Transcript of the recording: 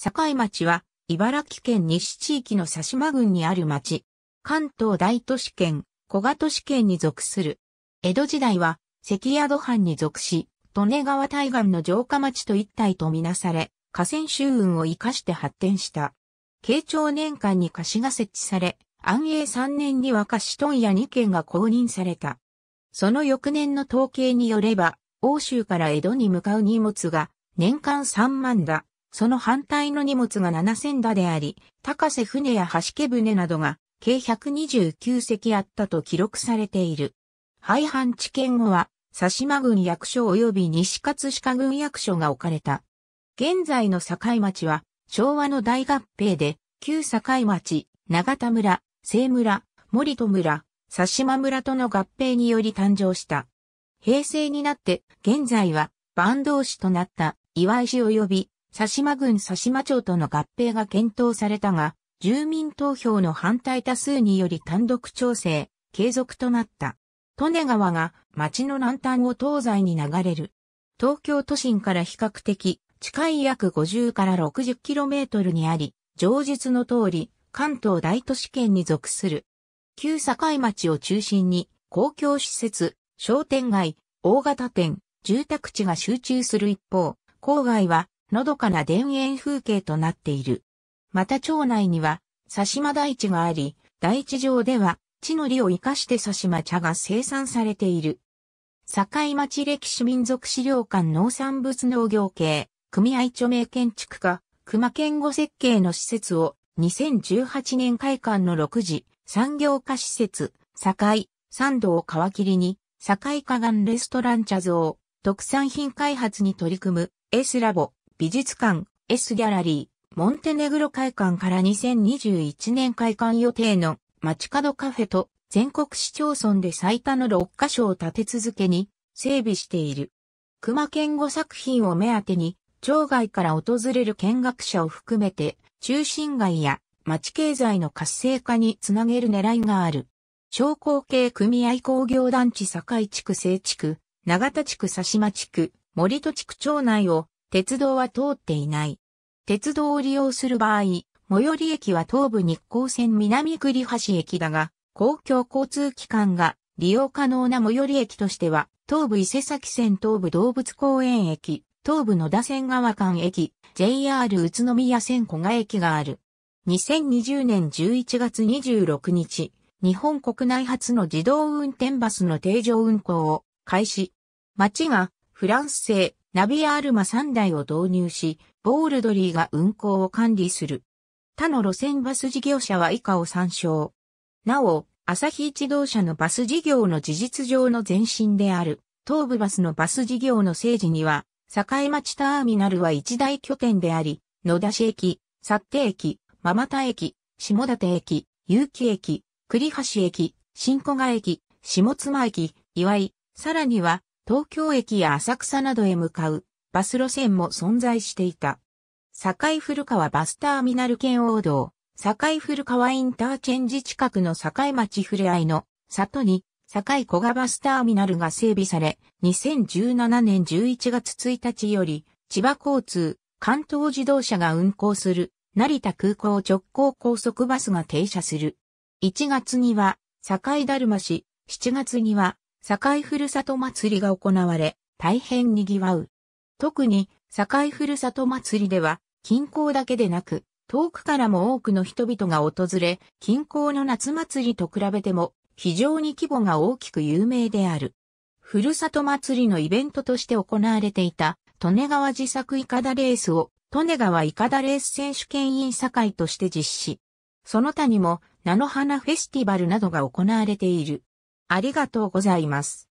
境町は、茨城県西地域の佐島郡にある町。関東大都市圏、小賀都市圏に属する。江戸時代は、関宿藩に属し、利根川対岸の城下町と一体とみなされ、河川周運を生かして発展した。慶長年間に貸しが設置され、安永3年には貸し問屋2件が公認された。その翌年の統計によれば、欧州から江戸に向かう荷物が年間3万だ。その反対の荷物が7000打であり、高瀬船や橋家船などが計129隻あったと記録されている。廃藩置県後は、佐島郡役所及び西葛飾郡役所が置かれた。現在の境町は、昭和の大合併で、旧境町、長田村、西村、森戸村、佐島村との合併により誕生した。平成になって、現在は、坂東市となった、岩井市及び佐島郡佐島町との合併が検討されたが、住民投票の反対多数により単独調整、継続となった。利根川が町の南端を東西に流れる。東京都心から比較的近い約50から6 0トルにあり、上述の通り関東大都市圏に属する。旧境町を中心に公共施設、商店街、大型店、住宅地が集中する一方、郊外はのどかな田園風景となっている。また町内には、佐島大地があり、大地上では、地の利を生かして佐島茶が生産されている。境町歴史民族資料館農産物農業系、組合著名建築家、熊健吾設計の施設を、2018年開館の6時、産業化施設、境、三道を皮切りに、境河岸レストラン茶像、特産品開発に取り組む、エスラボ、美術館、S ギャラリー、モンテネグロ会館から2021年開館予定の街角カフェと全国市町村で最多の6カ所を立て続けに整備している。熊健吾作品を目当てに、町外から訪れる見学者を含めて、中心街や町経済の活性化につなげる狙いがある。商工系組合工業団地境地区西地区、長田地区佐島地区、森戸地区町内を鉄道は通っていない。鉄道を利用する場合、最寄り駅は東武日光線南栗橋駅だが、公共交通機関が利用可能な最寄り駅としては、東武伊勢崎線東武動物公園駅、東武野田線川間駅、JR 宇都宮線古賀駅がある。2020年11月26日、日本国内初の自動運転バスの定常運行を開始。町がフランス製ナビアールマ3台を導入し、ボールドリーが運行を管理する。他の路線バス事業者は以下を参照。なお、朝日自動車のバス事業の事実上の前身である、東部バスのバス事業の政治には、境町ターミナルは一大拠点であり、野田市駅、薩定駅、ママ田駅、下館駅、結城駅、栗橋駅、新古賀駅、下妻駅、岩井、さらには、東京駅や浅草などへ向かうバス路線も存在していた。堺古川バスターミナル圏央道、堺古川インターチェンジ近くの堺町ふれあいの里に堺小賀バスターミナルが整備され、2017年11月1日より千葉交通、関東自動車が運行する成田空港直行高速バスが停車する。1月には堺だるま市、7月には堺ふるさと祭りが行われ、大変賑わう。特に、堺ふるさと祭りでは、近郊だけでなく、遠くからも多くの人々が訪れ、近郊の夏祭りと比べても、非常に規模が大きく有名である。ふるさと祭りのイベントとして行われていた、利根川自作イカダレースを、利根川イカダレース選手権委員堺として実施。その他にも、菜の花フェスティバルなどが行われている。ありがとうございます。